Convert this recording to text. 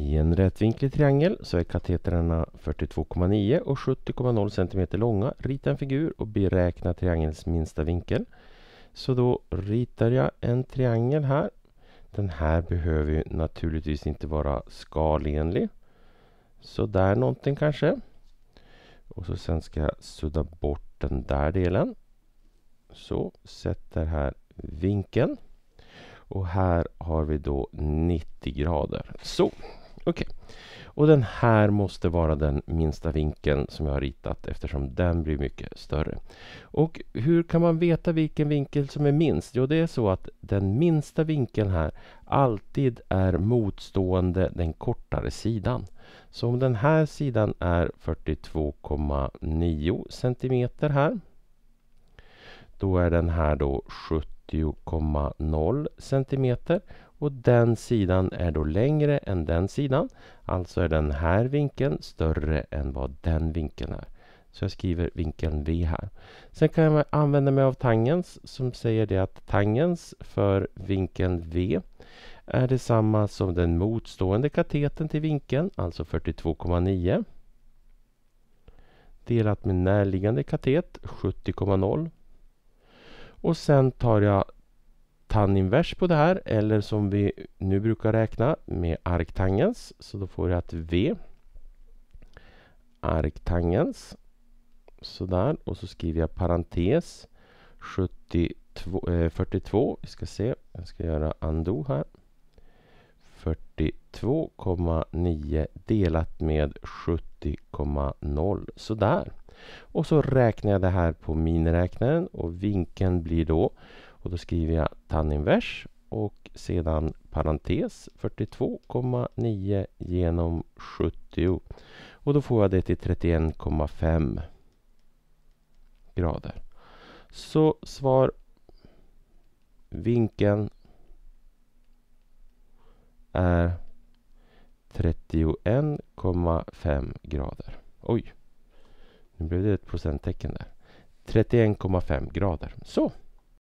I en rätvinklig triangel så är katetrarna 42,9 och 70,0 cm långa. Rita en figur och beräkna triangelns minsta vinkel. Så då ritar jag en triangel här. Den här behöver ju naturligtvis inte vara skalenlig. Så där någonting kanske. Och så sen ska jag sudda bort den där delen. Så, sätter här vinkeln. Och här har vi då 90 grader. Så, Okej. Okay. Och den här måste vara den minsta vinkeln som jag har ritat eftersom den blir mycket större. Och hur kan man veta vilken vinkel som är minst? Jo, det är så att den minsta vinkeln här alltid är motstående den kortare sidan. Så om den här sidan är 42,9 cm här. Då är den här då 70,0 cm och den sidan är då längre än den sidan. Alltså är den här vinkeln större än vad den vinkeln är. Så jag skriver vinkeln V här. Sen kan jag använda mig av tangens som säger det att tangens för vinkeln V är detsamma som den motstående kateten till vinkeln, alltså 42,9 delat med närliggande katet 70,0 och sen tar jag tanninvers på det här eller som vi nu brukar räkna med arktangens. Så då får jag ett V. Arktangens. Sådär. Och så skriver jag parentes 72, eh, 42. Vi ska se. Jag ska göra ando här. 42,9 delat med 70,0. Sådär. Och så räknar jag det här på miniräknaren och vinkeln blir då och då skriver jag tanninvers och sedan parentes 42,9 genom 70. Och då får jag det till 31,5 grader. Så svar vinkeln är 31,5 grader. Oj, nu blev det ett procenttecken där. 31,5 grader. Så!